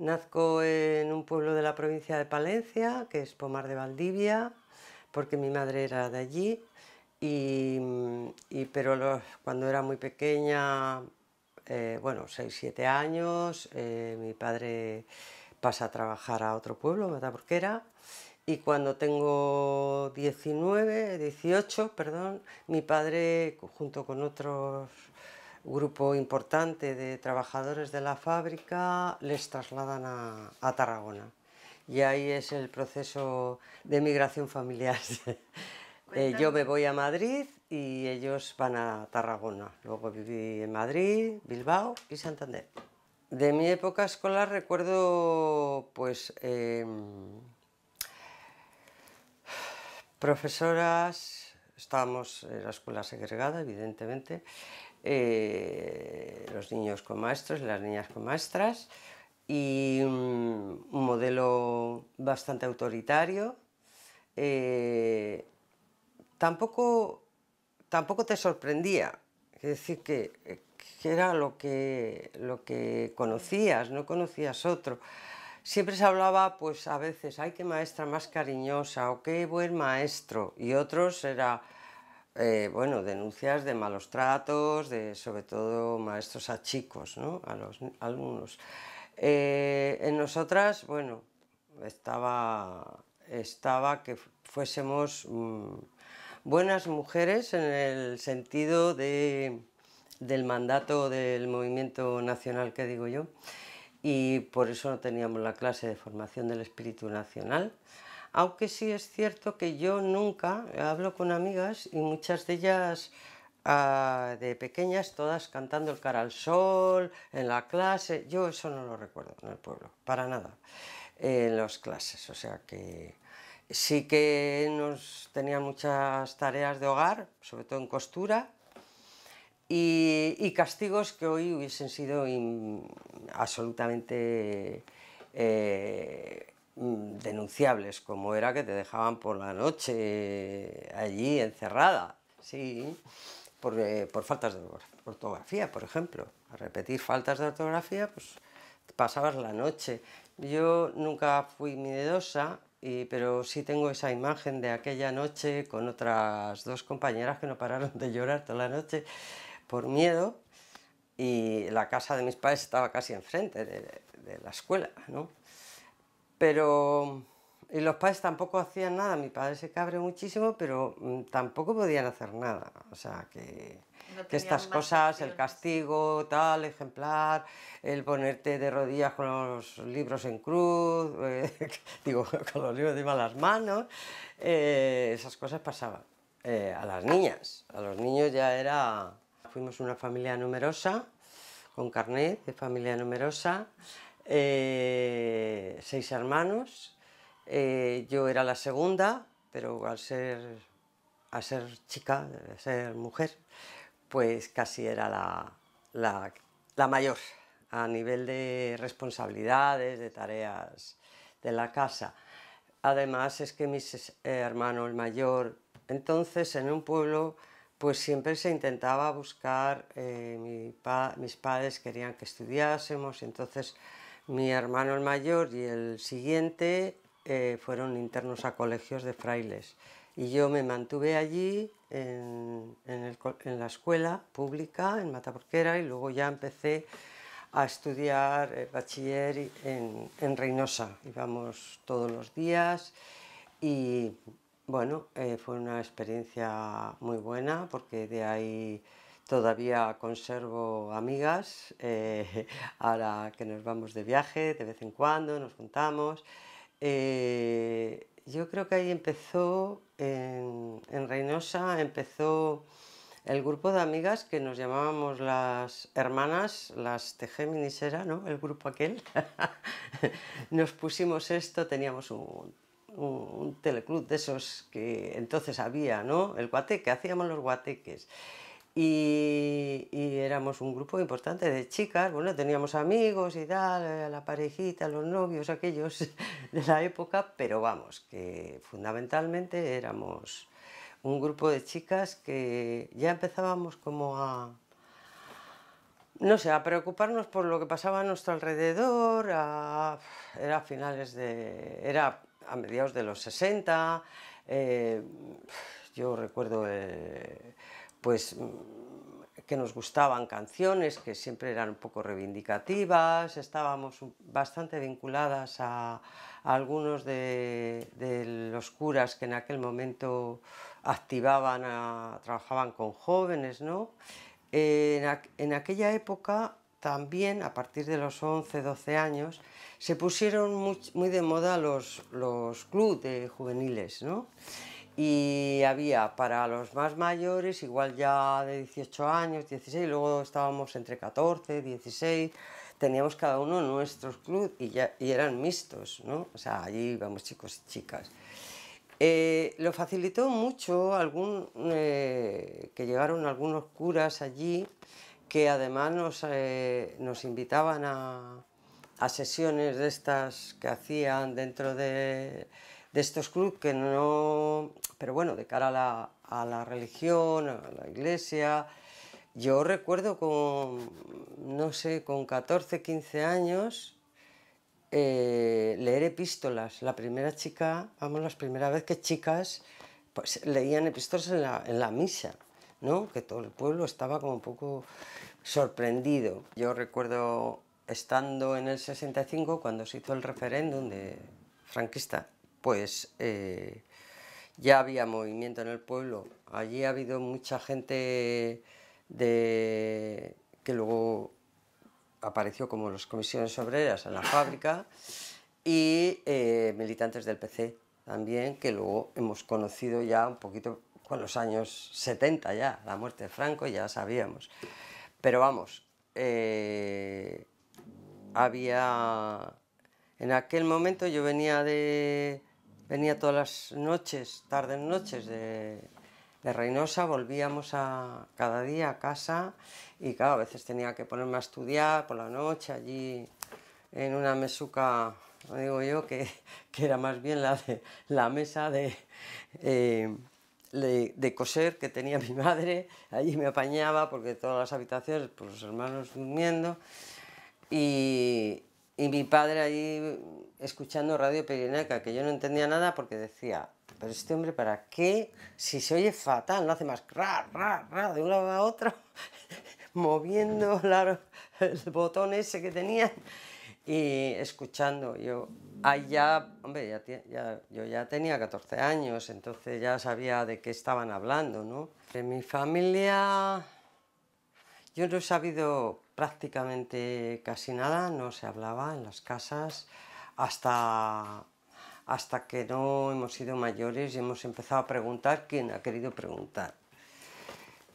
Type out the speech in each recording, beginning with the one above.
Nazco en un pueblo de la provincia de Palencia, que es Pomar de Valdivia, porque mi madre era de allí, y, pero cuando era muy pequeña, eh, bueno, 6-7 años, eh, mi padre pasa a trabajar a otro pueblo, Mataburquera, y cuando tengo 19, 18, perdón, mi padre, junto con otros grupo importante de trabajadores de la fábrica les trasladan a, Tarragona. Y ahí es el proceso de migración familiar. Eh, yo me voy a Madrid y ellos van a Tarragona. Luego viví en Madrid, Bilbao y Santander. De mi época escolar recuerdo, pues, em, profesoras, estábamos en la escuela segregada, evidentemente, eh, los niños con maestros y las niñas con maestras, y mm, un, modelo bastante autoritario. Eh, tampoco, tampoco te sorprendía, es decir, que, era lo que, lo que conocías, no conocías otro siempre se hablaba, pues a veces, ay, qué maestra más cariñosa o qué buen maestro. Y otros era, eh, bueno, denuncias de malos tratos, de sobre todo maestros a chicos, ¿no? a los alumnos. Eh, en nosotras, bueno, estaba, estaba que fuésemos mm, buenas mujeres en el sentido de, del mandato del movimiento nacional que digo yo, y por eso no teníamos la clase de formación del espíritu nacional aunque sí es cierto que yo nunca eh, hablo con amigas y muchas de ellas ah, de pequeñas, todas cantando el cara al sol, en la clase, yo eso no lo recuerdo en el pueblo, para nada, en las clases, o sea que sí que nos tenían muchas tareas de hogar, sobre todo en costura, y, castigos que hoy hubiesen sido absolutamente... Eh, denunciables, como era que te dejaban por la noche allí encerrada, sí, por, eh, faltas de ortografía, por ejemplo. A repetir faltas de ortografía, pues pasabas la noche. Yo nunca fui miedosa, pero sí tengo esa imagen de aquella noche con otras dos compañeras que no pararon de llorar toda la noche por miedo y la casa de mis padres estaba casi enfrente de, de la escuela, ¿no? Pero. los padres tampoco hacían nada. Mi padre se cabre muchísimo, pero mm, tampoco podían hacer nada. O sea que. que estas cosas, el castigo, tal, ejemplar, el ponerte de rodillas con los libros en cruz, eh, digo, con los libros de malas manos, eh, esas cosas pasaban eh, a las niñas. A los niños ya era... Fuimos una familia numerosa, con carnet de familia numerosa, eh, seis hermanos, eh, yo era la segunda, pero al ser, a ser chica, a ser mujer, pues casi era la, la, la mayor a nivel de responsabilidades, de tareas de la casa. Además es que mis hermanos, el mayor, entonces en un pueblo, pues siempre se intentaba buscar, eh, mis padres querían que estudiásemos, entonces mi hermano el mayor y el siguiente eh, fueron internos a colegios de frailes y yo me mantuve allí en, en, la escuela pública en Mataporquera y luego ya empecé a estudiar eh, bachiller en, en, Reynosa. Íbamos todos los días y bueno, eh, fue una experiencia muy buena porque de ahí Todavía conservo amigas, eh, ahora que nos vamos de viaje, de vez en cuando nos juntamos. Eh, yo creo que ahí empezó, en, Reynosa, empezó el grupo de amigas que nos llamábamos las hermanas, las Tegeminis era, ¿no? El grupo aquel. nos pusimos esto, teníamos un, teleclub de esos que entonces había, ¿no? El guateque, hacíamos los guateques. Y, éramos un grupo importante de chicas, bueno, teníamos amigos y tal, eh, la parejita, los novios, aquellos de la época, pero vamos, que fundamentalmente éramos un grupo de chicas que ya empezábamos como a, no sé, a preocuparnos por lo que pasaba a nuestro alrededor, era a finales de, era a mediados de los 60, eh, yo recuerdo... Eh, pues mm, que nos gustaban canciones que siempre eran un poco reivindicativas, estábamos bastante vinculadas a, algunos de, los curas que en aquel momento activaban, trabajaban con jóvenes, ¿no? En, aquella época también, a partir de los 11, 12 años, se pusieron muy, de moda los, los clubes juveniles, ¿no? y había para los más mayores, igual ya de 18 años, 16, luego estábamos entre 14, 16, teníamos cada uno nuestros club y, eran mixtos, ¿no? O sea, allí íbamos chicos y chicas. Eh, lo facilitó mucho algún, eh, que llegaron algunos curas allí que además nos, eh, nos invitaban a, a sesiones de estas que hacían dentro de de estos clubes que no... Pero bueno, de cara a la, religión, a la iglesia, yo recuerdo con, no sé, con 14, 15 años, eh, leer epístolas. La primera chica, vamos, la primera vez que chicas pues, leían epístolas en la, en la misa, ¿no? Que todo el pueblo estaba como un poco sorprendido. Yo recuerdo estando en el 65 cuando se hizo el referéndum de franquista pues eh, ya había movimiento en el pueblo. Allí ha habido mucha gente de, que luego apareció como las comisiones obreras en la fábrica y eh, militantes del PC también, que luego hemos conocido ya un poquito con los años 70 ya, la muerte de Franco, ya sabíamos. Pero vamos, eh, había... En aquel momento yo venía de, venía todas las noches, tardes noches de, de Reynosa, volvíamos a, cada día a casa y claro, a veces tenía que ponerme a estudiar por la noche allí en una mesuca, digo yo, que, era más bien la, la mesa eh, de, de, coser que tenía mi madre, allí me apañaba porque todas las habitaciones, pues los hermanos durmiendo y, y mi padre ahí escuchando Radio Perinaca, que yo no entendía nada porque decía, pero este hombre, ¿para qué? Si se oye fatal, no hace más ra, ra, ra, de un lado a otro, moviendo el botón ese que tenía y escuchando. Yo, hombre, ya, ya, yo ya tenía 14 años, entonces ya sabía de qué estaban hablando, ¿no? De mi familia, yo no he sabido prácticamente casi nada, no se hablaba en las casas hasta, hasta que no hemos sido mayores y hemos empezado a preguntar quién ha querido preguntar.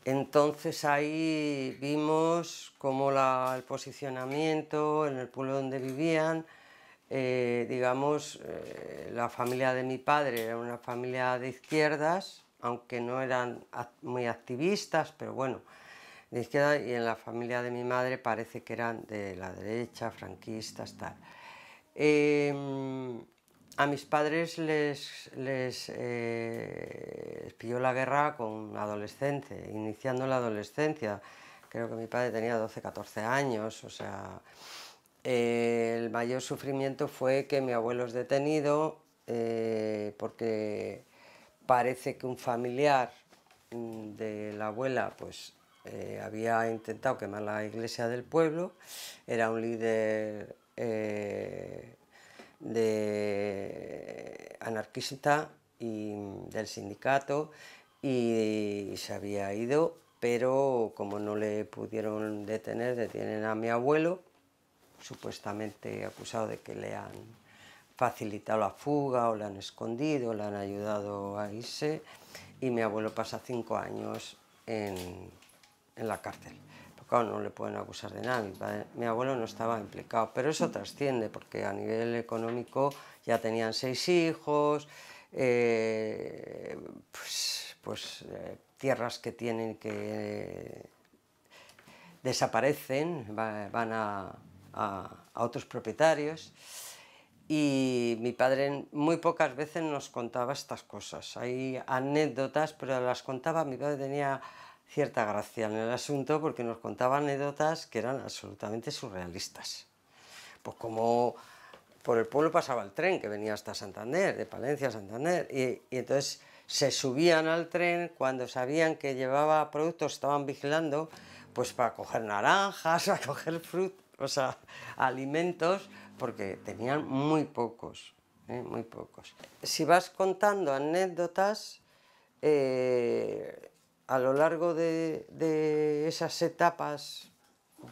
Entonces ahí vimos cómo el posicionamiento en el pueblo donde vivían, eh, digamos, eh, la familia de mi padre era una familia de izquierdas, aunque no eran muy activistas, pero bueno, de izquierda y en la familia de mi madre parece que eran de la derecha, franquistas, tal. Em, a mis padres les, les, eh, pilló la guerra con un adolescente, iniciando la adolescencia. Creo que mi padre tenía 12, 14 años, o sea... Eh, el mayor sufrimiento fue que mi abuelo es detenido eh, porque parece que un familiar mm, de la abuela pues eh, había intentado quemar la iglesia del pueblo, era un líder eh, de anarquista y del sindicato y, y se había ido, pero como no le pudieron detener, detienen a mi abuelo, supuestamente acusado de que le han facilitado la fuga o le han escondido, le han ayudado a irse y mi abuelo pasa cinco años en, en la cárcel. claro, no le pueden acusar de nada. Mi, abuelo no estaba implicado, pero eso trasciende porque a nivel económico ya tenían seis hijos, eh, pues, pues eh, tierras que tienen que eh, desaparecen, van a, a otros propietarios. Y mi padre muy pocas veces nos contaba estas cosas. Hay anécdotas, pero las contaba. Mi padre tenía cierta gracia en el asunto porque nos contaba anécdotas que eran absolutamente surrealistas. Pues como por el pueblo pasaba el tren que venía hasta Santander, de Palencia a Santander, y, entonces se subían al tren cuando sabían que llevaba productos, estaban vigilando, pues para coger naranjas, para coger frutos, o sea, alimentos, porque tenían muy pocos, ¿eh? muy pocos. Si vas contando anécdotas, eh, a lo largo de, esas etapas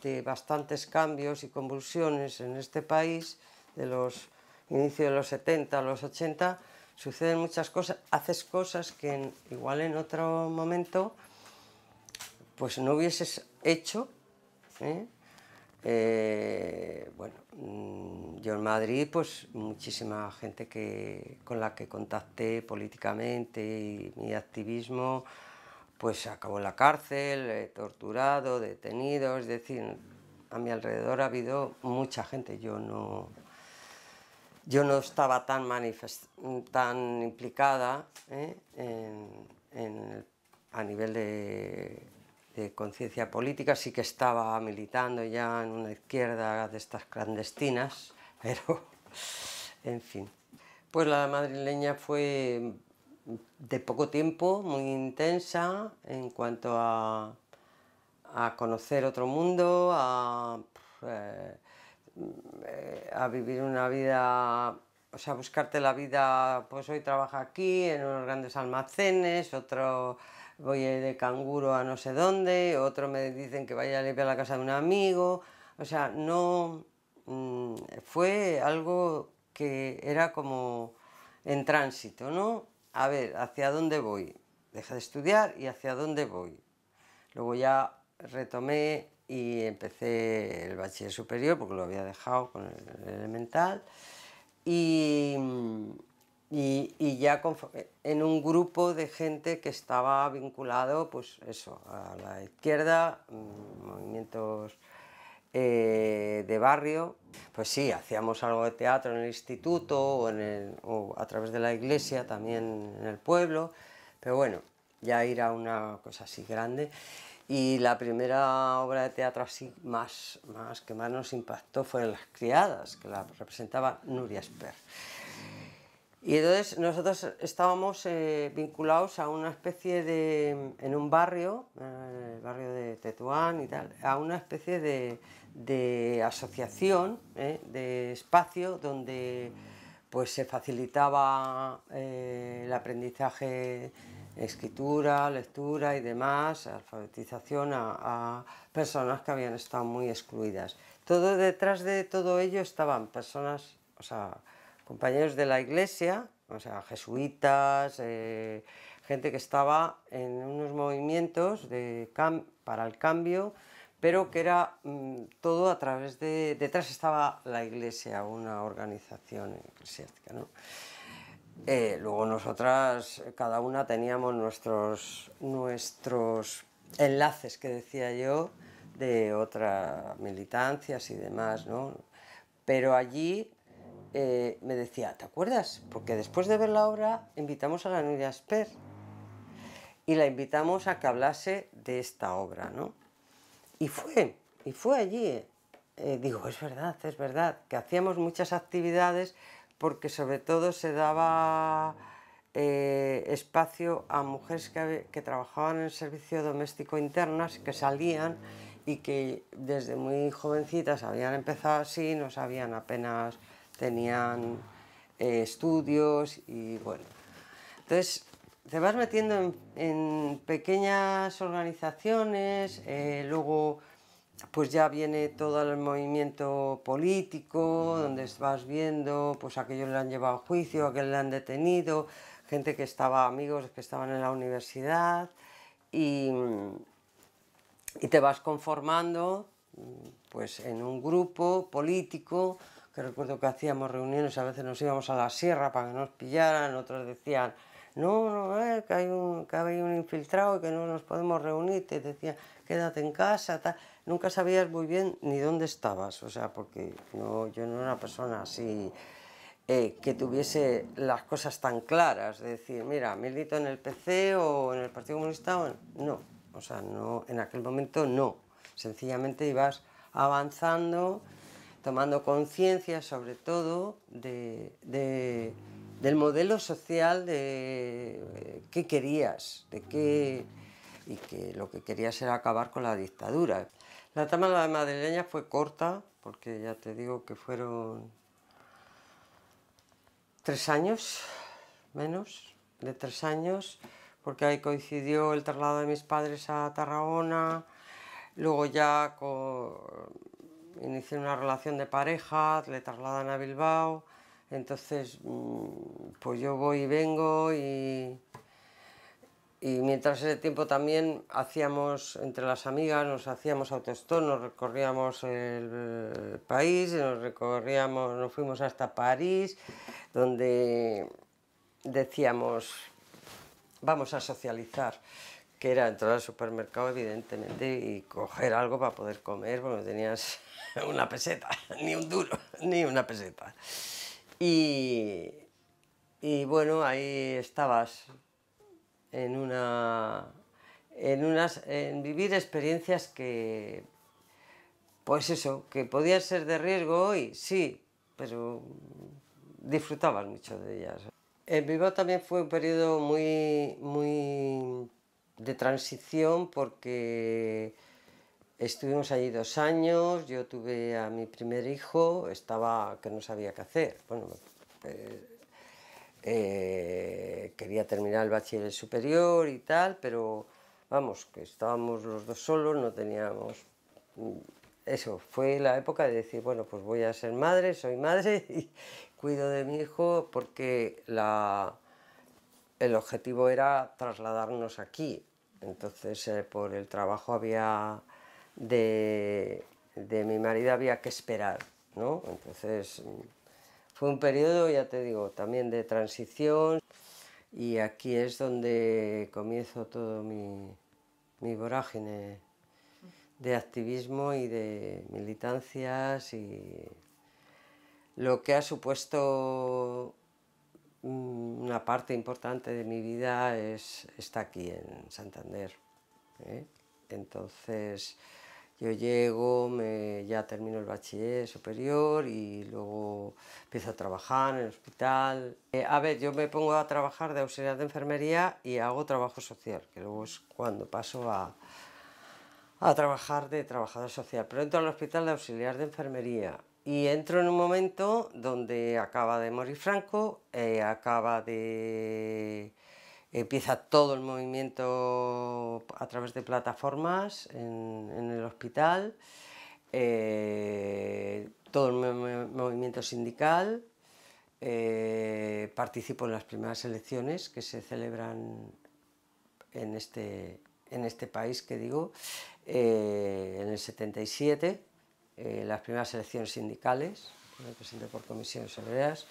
de bastantes cambios y convulsiones en este país, de los inicios de los 70 a los 80, suceden muchas cosas, haces cosas que igual en otro momento pues no hubieses hecho. ¿eh? Eh, bueno, mm, yo en Madrid pues muchísima gente con la que contacté políticamente y mi activismo pues acabó la cárcel, torturado, detenido, es decir, a mi alrededor ha habido mucha gente, yo no, yo no estaba tan, tan implicada ¿eh? a nivel de conciencia política, sí que estaba militando ya en una izquierda de estas clandestinas, pero en fin. Pues la madrileña fue de poco tiempo, muy intensa en cuanto a, conocer otro mundo, eh, a, vivir una vida, o sea, buscarte la vida, pues hoy trabajo aquí en unos grandes almacenes, otro voy de canguro a no sé dónde, otro me dicen que vaya a limpiar la casa de un amigo, o sea, no, mm, fue algo que era como en tránsito, ¿no? a ver, ¿hacia dónde voy? Deja de estudiar y hacia dónde voy. Luego ya retomé y empecé el bachiller superior porque lo había dejado con el elemental y, y, ya en un grupo de gente que estaba vinculado pues eso, a la izquierda, mm, movimientos eh, de barrio, pues sí, hacíamos algo de teatro en el instituto o, a través de la iglesia también en el pueblo, pero bueno, ya era una cosa así grande. Y la primera obra de teatro así más, más que más nos impactó fue Las Criadas, que la representaba Nuria Sper. Y entonces nosotros estábamos eh, vinculados a una especie de, en un barrio, el eh, barrio de Tetuán y tal, a una especie de, asociación, eh, de espacio donde pues se facilitaba el aprendizaje, escritura, lectura y demás, alfabetización a, personas que habían estado muy excluidas. Todo detrás de todo ello estaban personas, compañeros de la iglesia, o sea, jesuitas, eh, gente que estaba en unos movimientos de para el cambio, pero que era mm, todo a través de... Detrás estaba la iglesia, una organización eclesiástica, ¿no? Eh, luego nosotras, cada una teníamos nuestros, nuestros enlaces, que decía yo, de otras militancias y demás, ¿no? Pero allí eh, me decía, ¿te acuerdas? Porque después de ver la obra invitamos a la Nuria Sper y la invitamos a que hablase de esta obra, ¿no? Y fue, y fue allí. Eh, digo, es verdad, es verdad, que hacíamos muchas actividades porque sobre todo se daba eh, espacio a mujeres que, trabajaban en el servicio doméstico internas, que salían y que desde muy jovencitas habían empezado así, no sabían apenas tenían eh, estudios y bueno. Entonces, te vas metiendo en, pequeñas organizaciones, eh, luego pues ya viene todo el movimiento político, donde vas viendo, pues aquellos le han llevado a juicio, que le han detenido, gente que estaba, amigos que estaban en la universidad, y, y te vas conformando pues en un grupo político que recuerdo que hacíamos reuniones, a veces nos íbamos a la sierra para que nos pillaran, otros decían, no, no eh, que, hay un, infiltrado y que no nos podemos reunir, te decían, quédate en casa, Nunca sabías muy bien ni dónde estabas, o sea, porque no, yo no era una persona así eh, que tuviese las cosas tan claras, de decir, mira, milito en el PC o en el Partido Comunista, no, o sea, no, en aquel momento no, sencillamente ibas avanzando tomando conciencia sobre todo del modelo social de eh, qué querías, de qué, y que lo que querías era acabar con la dictadura. La trama madrileña fue corta, porque ya te digo que fueron tres años, menos de tres años, porque ahí coincidió el traslado de mis padres a Tarragona, luego ya con inicié una relación de pareja, le trasladan a Bilbao, entonces mm, pues yo voy y vengo y, y mientras ese tiempo también hacíamos entre las amigas, nos hacíamos autostop, nos recorríamos el país, nos recorríamos, nos fuimos hasta París, donde decíamos vamos a socializar que era entrar al supermercado, evidentemente, y coger algo para poder comer, porque tenías una peseta, ni un duro, ni una peseta. Y, y bueno, ahí estabas en una... En, unas, en vivir experiencias que, pues eso, que podían ser de riesgo hoy, sí, pero disfrutabas mucho de ellas. En vivo también fue un periodo muy, muy de transición porque estuvimos allí dos años, yo tuve a mi primer hijo, estaba que no sabía qué hacer. Bueno, eh, eh, quería terminar el bachiller superior y tal, pero vamos, que estábamos los dos solos, no teníamos... Mm, eso, fue la época de decir, bueno, pues voy a ser madre, soy madre y cuido de mi hijo porque la, el objetivo era trasladarnos aquí. Entonces, eh, por el trabajo había de, de, mi marido había que esperar, Entonces, mm, fue un periodo, ya te digo, también de transición. Y aquí es donde comienzo todo mi, mi vorágine de activismo y de militancias y lo que ha supuesto una parte importante de mi vida es, está aquí en Santander. ¿eh? Entonces yo llego, ya termino el bachiller superior y luego empiezo a trabajar en el hospital. Eh, a ver, yo me pongo a trabajar de auxiliar de enfermería y hago trabajo social, que luego es cuando paso a, a trabajar de trabajador social. Pero entro al hospital de auxiliar de enfermería y entro en un momento donde acaba de morir Franco, eh, acaba de... Empieza todo el movimiento a través de plataformas en, el hospital, eh, todo el movimiento sindical. Eh, participo en las primeras elecciones que se celebran en este, este país, que digo, en el 77 eh, las primeras elecciones sindicales, me por comisiones obreras,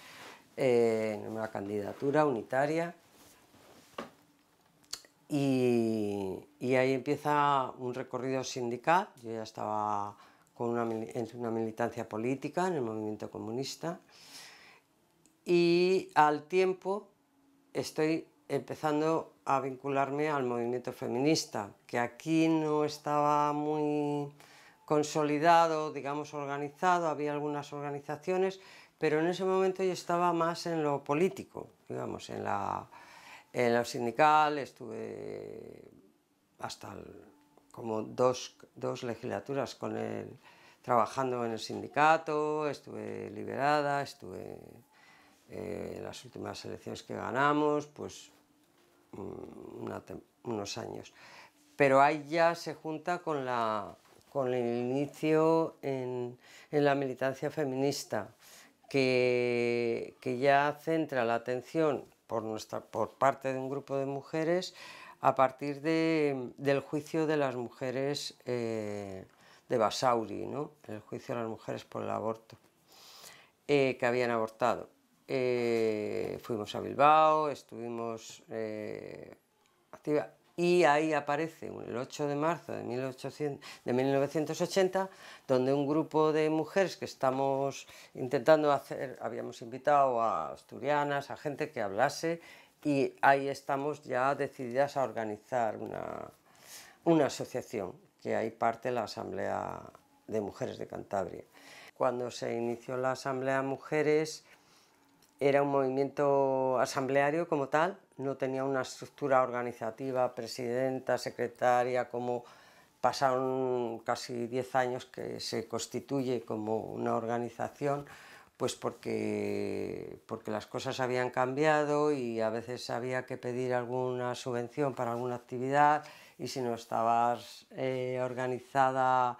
eh, en una candidatura unitaria. Y, ahí empieza un recorrido sindical. Yo ya estaba con una, en una militancia política en el movimiento comunista. Y al tiempo estoy empezando a vincularme al movimiento feminista, que aquí no estaba muy consolidado, digamos organizado, había algunas organizaciones, pero en ese momento yo estaba más en lo político, digamos, en, la, en lo sindical, estuve hasta como dos, legislaturas con trabajando en el sindicato, estuve liberada, estuve en eh, las últimas elecciones que ganamos, pues mm, unos años. Pero ahí ya se junta con la con el inicio en, la militancia feminista, que, que, ya centra la atención por, nuestra, por parte de un grupo de mujeres a partir del juicio de las mujeres eh, de Basauri, ¿no? el juicio de las mujeres por el aborto, eh, que habían abortado. Eh, fuimos a Bilbao, estuvimos activa, y ahí aparece el 8 de marzo de, 1800, de 1980, donde un grupo de mujeres que estamos intentando hacer, habíamos invitado a asturianas, a gente que hablase, y ahí estamos ya decididas a organizar una, una asociación, que ahí parte la Asamblea de Mujeres de Cantabria. Cuando se inició la Asamblea Mujeres, era un movimiento asambleario como tal, no tenía una estructura organizativa, presidenta, secretaria, como pasaron casi 10 años que se constituye como una organización, pues porque, porque las cosas habían cambiado y a veces había que pedir alguna subvención para alguna actividad y si no estabas eh, organizada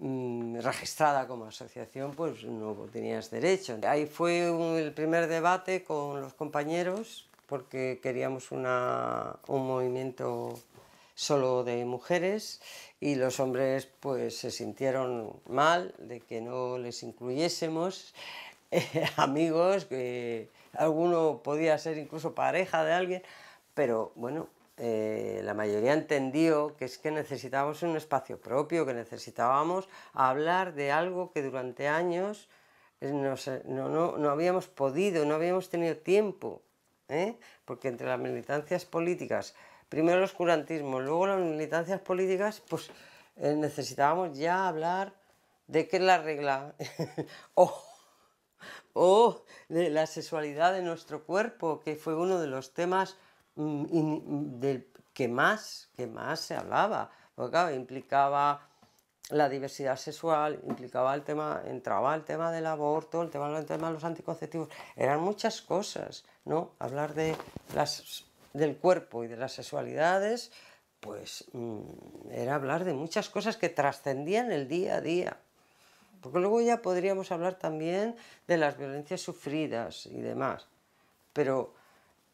Mm, registrada como asociación, pues no tenías derecho. Ahí fue el primer debate con los compañeros, porque queríamos una, un movimiento solo de mujeres y los hombres pues se sintieron mal de que no les incluyésemos amigos, que alguno podía ser incluso pareja de alguien, pero bueno, eh, la mayoría entendió que es que necesitábamos un espacio propio, que necesitábamos hablar de algo que durante años eh, no, no, no, habíamos podido, no habíamos tenido tiempo, ¿eh? porque entre las militancias políticas, primero el oscurantismo, luego las militancias políticas, pues necesitábamos ya hablar de qué es la regla o, o de la sexualidad de nuestro cuerpo, que fue uno de los temas del que más, que más se hablaba, porque claro, implicaba la diversidad sexual, implicaba el tema, entraba el tema del aborto, el tema, de los anticonceptivos, eran muchas cosas, ¿no? Hablar de las, del cuerpo y de las sexualidades, pues mm, era hablar de muchas cosas que trascendían el día a día. Porque luego ya podríamos hablar también de las violencias sufridas y demás. Pero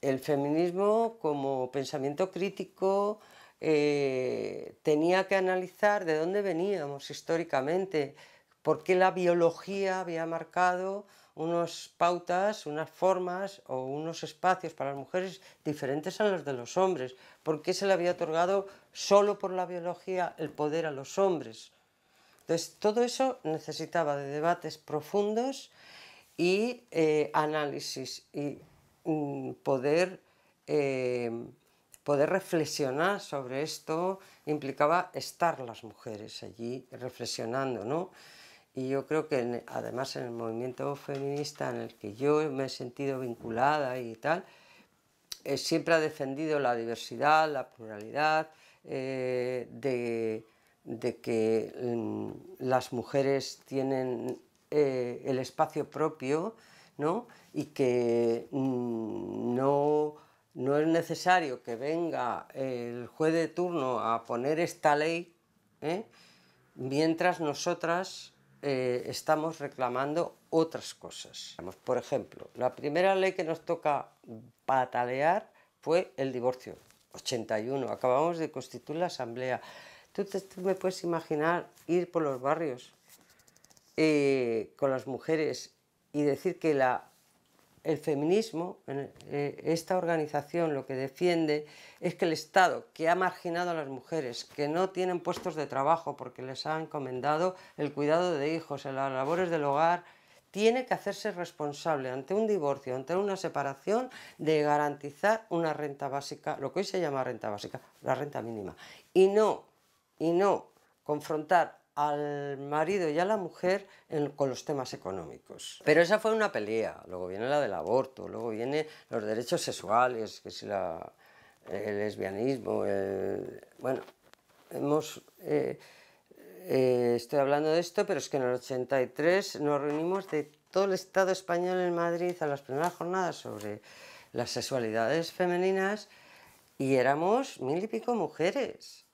el feminismo como pensamiento crítico eh, tenía que analizar de dónde veníamos históricamente, por qué la biología había marcado unas pautas, unas formas o unos espacios para las mujeres diferentes a los de los hombres, por qué se le había otorgado solo por la biología el poder a los hombres. Entonces, todo eso necesitaba de debates profundos y eh, análisis. Y Mm, poder, eh, poder reflexionar sobre esto implicaba estar las mujeres allí reflexionando, ¿no? Y yo creo que además en el movimiento feminista en el que yo me he sentido vinculada y tal, eh, siempre ha defendido la diversidad, la pluralidad, eh, de, que mm, las mujeres tienen el espacio propio ¿no? y que mm, no, es necesario que venga el juez de turno a poner esta ley ¿eh? mientras nosotras eh, estamos reclamando otras cosas. Por ejemplo, la primera ley que nos toca patalear fue el divorcio, 81. Acabamos de constituir la asamblea. Tú, me puedes imaginar ir por los barrios eh, con las mujeres y decir que el feminismo, eh, esta organización lo que defiende es que el Estado, que ha marginado a las mujeres, que no tienen puestos de trabajo porque les ha encomendado el cuidado de hijos, las labores del hogar, tiene que hacerse responsable ante un divorcio, ante una separación, de garantizar una renta básica, lo que hoy se llama renta básica, la renta mínima, y no, y no confrontar al marido y a la mujer con los temas económicos. Pero esa fue una pelea, luego viene la del aborto, luego vienen los derechos sexuales, que si el lesbianismo, el, bueno, hemos... Eh, eh, estoy hablando de esto, pero es que en el 83 nos reunimos de todo el Estado español en Madrid a las primeras jornadas sobre las sexualidades femeninas y éramos mil y pico mujeres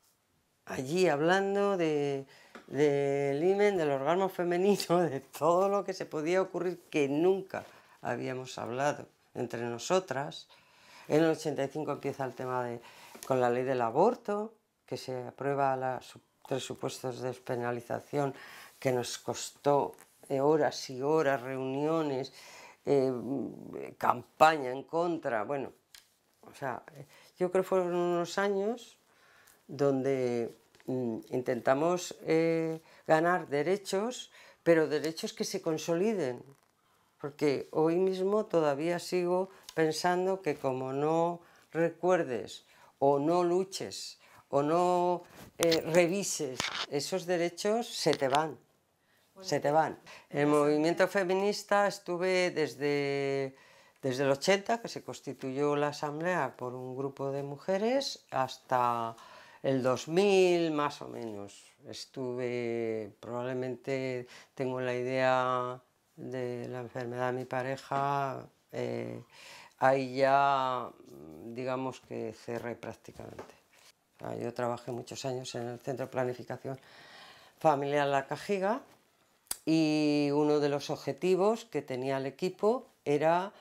allí hablando de, del himen, del orgasmo femenino, de todo lo que se podía ocurrir que nunca habíamos hablado entre nosotras. En el 85 empieza el tema de, con la ley del aborto, que se aprueba los tres supuestos de despenalización que nos costó eh, horas y horas, reuniones, eh, campaña en contra. Bueno, o sea, eh, yo creo que fueron unos años donde Mm, intentamos eh, ganar derechos, pero derechos que se consoliden, porque hoy mismo todavía sigo pensando que como no recuerdes o no luches o no eh, revises esos derechos, se te van, se te van. Pues el movimiento feminista estuve desde, desde el 80, que se constituyó la asamblea por un grupo de mujeres, hasta el 2000 más o menos. Estuve, probablemente tengo la idea de la enfermedad de mi pareja, eh, ahí ya mm, digamos que cerré prácticamente. Ah, yo trabajé muchos años en el Centro de Planificación Familiar La Cajiga y uno de los objetivos que tenía el equipo era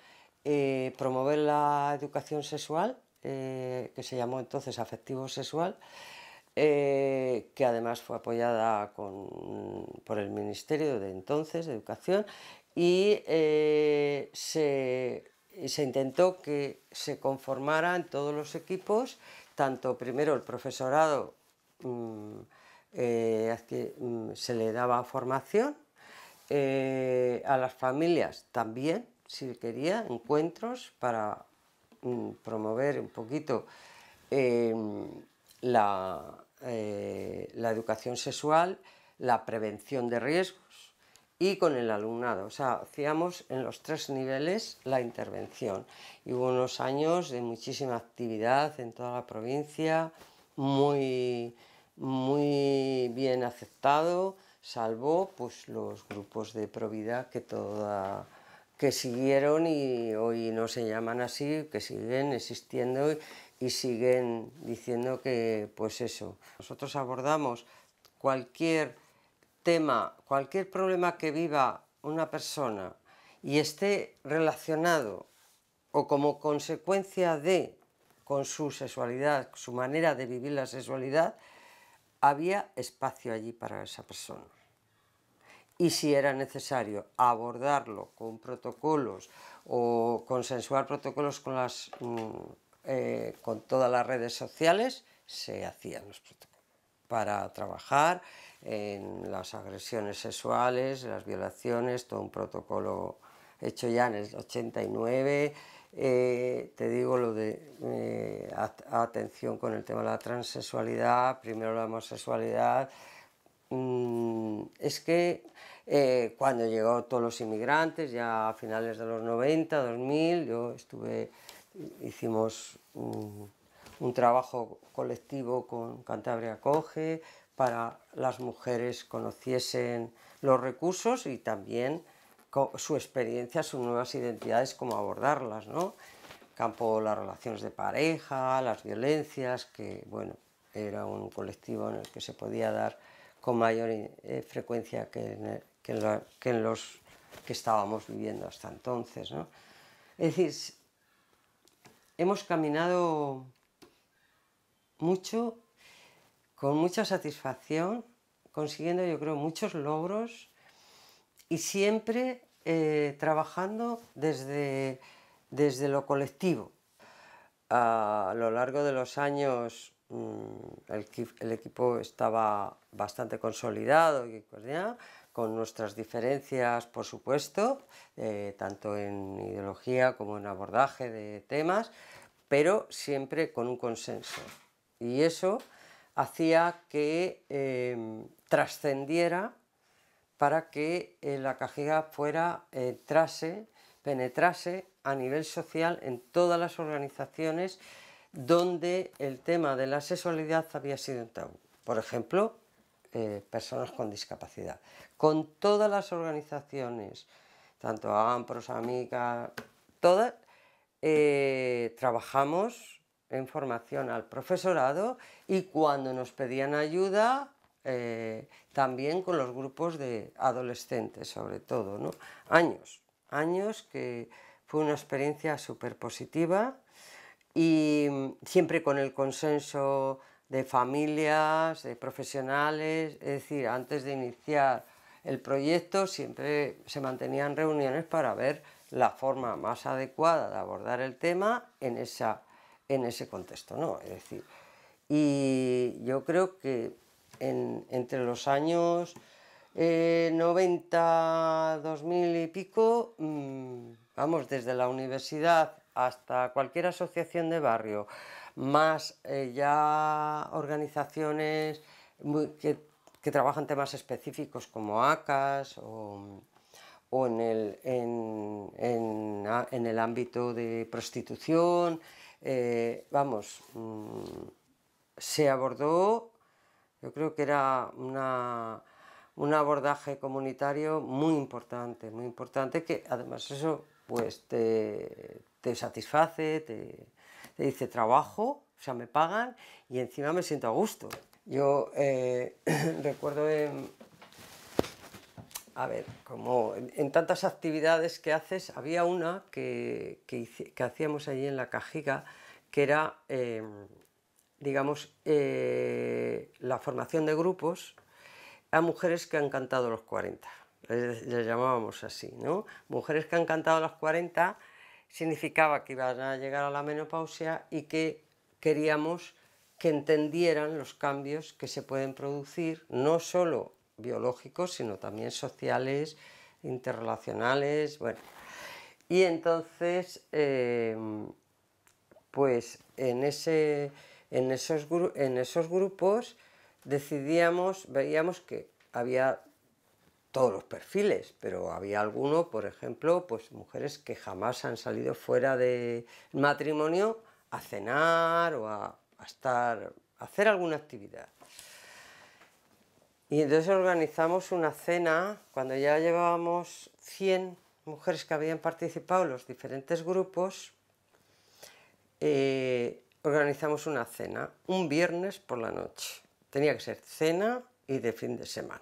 eh, promover la educación sexual eh, que se llamó entonces Afectivo Sexual, eh, que además fue apoyada por el Ministerio de entonces, de Educación, y eh, se, intentó que se conformaran todos los equipos, tanto primero el profesorado mm, que, mm, se le daba formación, a las familias también, si quería, encuentros para Mm, promover un poquito em, eh, la, educación sexual, la prevención de riesgos y con el alumnado. O sea, hacíamos en los tres niveles la intervención. Y hubo unos años de muchísima actividad en toda la provincia, muy, muy bien aceptado, salvo pues, los grupos de probidad que toda que siguieron y hoy no se llaman así, que siguen existiendo y, siguen diciendo que, pues eso, nosotros abordamos cualquier tema, cualquier problema que viva una persona y esté relacionado o como consecuencia de con su sexualidad, su manera de vivir la sexualidad, había espacio allí para esa persona y si era necesario abordarlo con protocolos o consensuar protocolos con, las, mm, eh, con todas las redes sociales, se hacían los protocolos para trabajar en las agresiones sexuales, las violaciones, todo un protocolo hecho ya en el 89. Eh, te digo lo de eh, atención con el tema de la transexualidad, primero la homosexualidad. Mm, es que eh, cuando llegó todos los inmigrantes, ya a finales de los 90, 2000, yo estuve, hicimos un, trabajo colectivo con Cantabria Coge para las mujeres conociesen los recursos y también su experiencia, sus nuevas identidades, cómo abordarlas, ¿no? Campo las relaciones de pareja, las violencias, que bueno, era un colectivo en el que se podía dar con mayor eh, frecuencia que en el, que en, los que estábamos viviendo hasta entonces. Es decir, hemos caminado mucho, con mucha satisfacción, consiguiendo yo creo muchos logros y siempre eh, trabajando desde, desde lo colectivo. A lo largo de los años mm, el, equipo estaba bastante consolidado y coordinado, con nuestras diferencias, por supuesto, eh, tanto en ideología como en abordaje de temas, pero siempre con un consenso. Y eso hacía que em, trascendiera para que eh, la cajiga fuera, eh, trase, penetrase a nivel social en todas las organizaciones donde el tema de la sexualidad había sido un tabú. Por ejemplo, eh, personas con discapacidad, con todas las organizaciones, tanto AMPROS, AMICA, todas, eh, trabajamos en formación al profesorado y cuando nos pedían ayuda, eh, también con los grupos de adolescentes, sobre todo, ¿no? Años, años que fue una experiencia súper positiva y siempre con el consenso de familias, de profesionales, es decir, antes de iniciar el proyecto siempre se mantenían reuniones para ver la forma más adecuada de abordar el tema en, ese contexto, Es decir, y yo creo que entre los años 90, eh, 2000 y pico, mm, vamos, desde la universidad hasta cualquier asociación de barrio, más eh, ya organizaciones que, trabajan temas específicos como ACAS o, en, el, ámbito de prostitución. Eh, vamos, mm, se abordó, yo creo que era un abordaje comunitario muy importante, muy importante que además eso pues te, te satisface, te, dice, este trabajo, o sea, me pagan y encima me siento a gusto. Yo eh, recuerdo en, a ver, como en, tantas actividades que haces, había una que, que, hacíamos allí en la Cajiga, que era, em, digamos, eh, la formación de grupos a mujeres que han cantado los 40. Les, les, llamábamos así, ¿no? Mujeres que han cantado los 40 significaba que iban a llegar a la menopausia y que queríamos que entendieran los cambios que se pueden producir, no solo biológicos, sino también sociales, interrelacionales, bueno. Y entonces, em, pues en, ese, en, esos, en esos grupos decidíamos, veíamos que había todos los perfiles, pero había algunos, por ejemplo, pues mujeres que jamás han salido fuera de matrimonio a cenar o a, estar, hacer alguna actividad. Y entonces organizamos una cena cuando ya llevábamos 100 mujeres que habían participado en los diferentes grupos. Eh, organizamos una cena un viernes por la noche. Tenía que ser cena y de fin de semana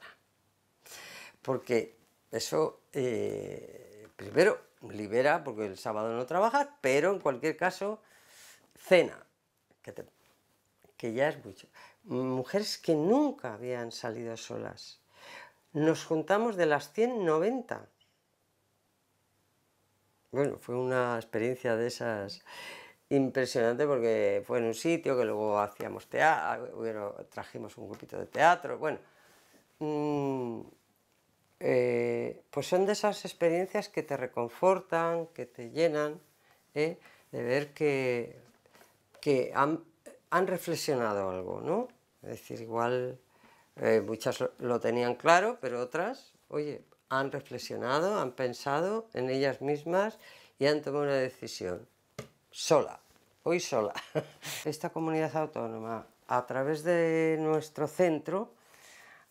porque eso, eh, primero, libera, porque el sábado no trabajas, pero en cualquier caso, cena, que, ya es mucho. Mujeres que nunca habían salido solas. Nos juntamos de las 190. Bueno, fue una experiencia de esas impresionante porque fue en un sitio que luego hacíamos teatro, trajimos un grupito de teatro, bueno, mm, eh, pues son de esas experiencias que te reconfortan, que te llenan, ¿eh? de ver que, han, reflexionado algo, ¿no? Es decir, igual eh, muchas lo tenían claro, pero otras, oye, han reflexionado, han pensado en ellas mismas y han tomado una decisión sola, hoy sola. Esta comunidad autónoma, a través de nuestro centro,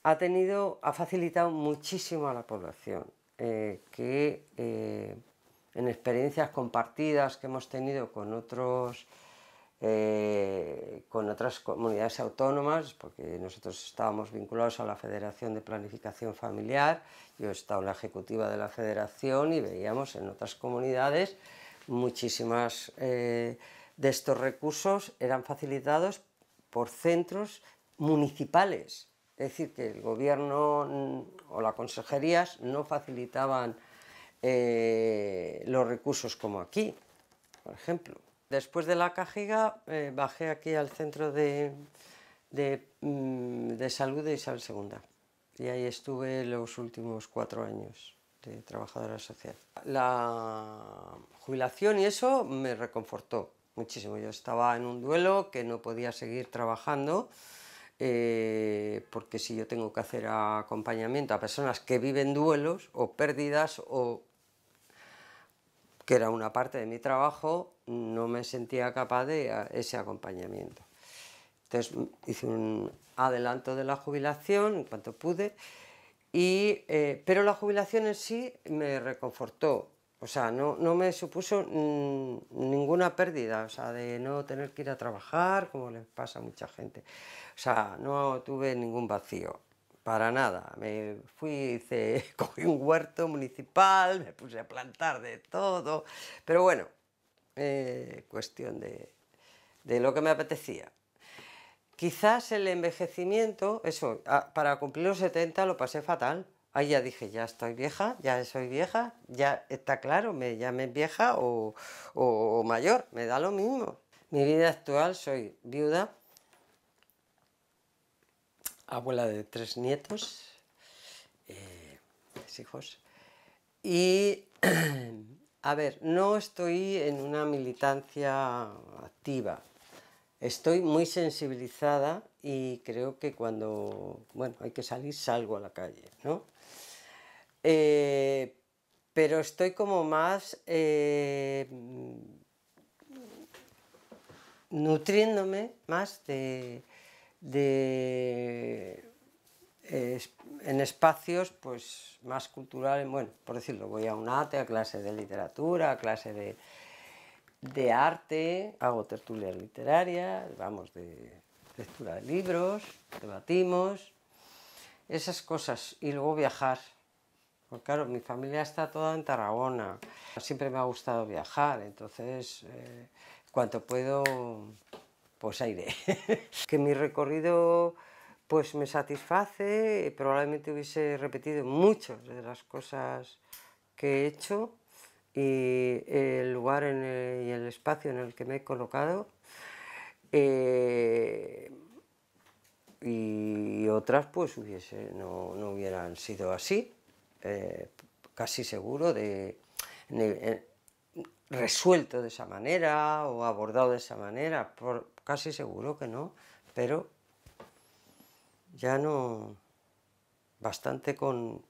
ha tenido, ha facilitado muchísimo a la población eh, que eh, en experiencias compartidas que hemos tenido con otros eh, con otras comunidades autónomas, porque nosotros estábamos vinculados a la Federación de Planificación Familiar, yo he estado en la ejecutiva de la federación y veíamos en otras comunidades muchísimas de estos recursos eran facilitados por centros municipales es decir, que el gobierno mm, o las consejerías no facilitaban eh, los recursos como aquí, por ejemplo. Después de la Cajiga eh, bajé aquí al centro de, de, mm, de, salud de Isabel II y ahí estuve los últimos cuatro años de trabajadora social. La jubilación y eso me reconfortó muchísimo. Yo estaba en un duelo que no podía seguir trabajando eh, porque si yo tengo que hacer acompañamiento a personas que viven duelos o pérdidas o que era una parte de mi trabajo, no me sentía capaz de ese acompañamiento. Entonces hice un adelanto de la jubilación en cuanto pude, y, eh, pero la jubilación en sí me reconfortó, o sea, no, no me supuso ninguna pérdida, o sea, de no tener que ir a trabajar, como le pasa a mucha gente. O sea, no tuve ningún vacío, para nada. Me fui, cogí un huerto municipal, me puse a plantar de todo, pero bueno, eh, cuestión de, lo que me apetecía. Quizás el envejecimiento, eso, para cumplir los 70 lo pasé fatal. Ahí ya dije, ya estoy vieja, ya soy vieja, ya está claro, me llamen vieja o mayor, me da lo mismo. Mi vida actual soy viuda, abuela de tres nietos, eh, tres hijos. Y, a ver, no estoy en una militancia activa. Estoy muy sensibilizada y creo que cuando, bueno, hay que salir, salgo a la calle, ¿no? Eh, pero estoy como más eh, nutriéndome más de, de, en espacios pues, más culturales, bueno, por decirlo, voy a un ate, a clase de literatura, a clase de, de arte, hago tertulias literarias, vamos, de lectura de libros, debatimos, esas cosas, y luego viajar. Porque claro, mi familia está toda en Tarragona, siempre me ha gustado viajar, entonces, eh, cuanto puedo pues aire. que mi recorrido pues me satisface, probablemente hubiese repetido muchas de las cosas que he hecho y el lugar en el, y el espacio en el que me he colocado. Eh, y otras pues hubiese, no, no hubieran sido así, eh, casi seguro, de, resuelto de esa manera o abordado de esa manera. Por, casi seguro que no, pero ya no, bastante con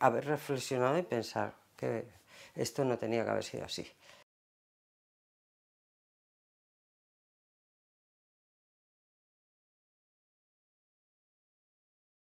haber reflexionado y pensar que esto no tenía que haber sido así.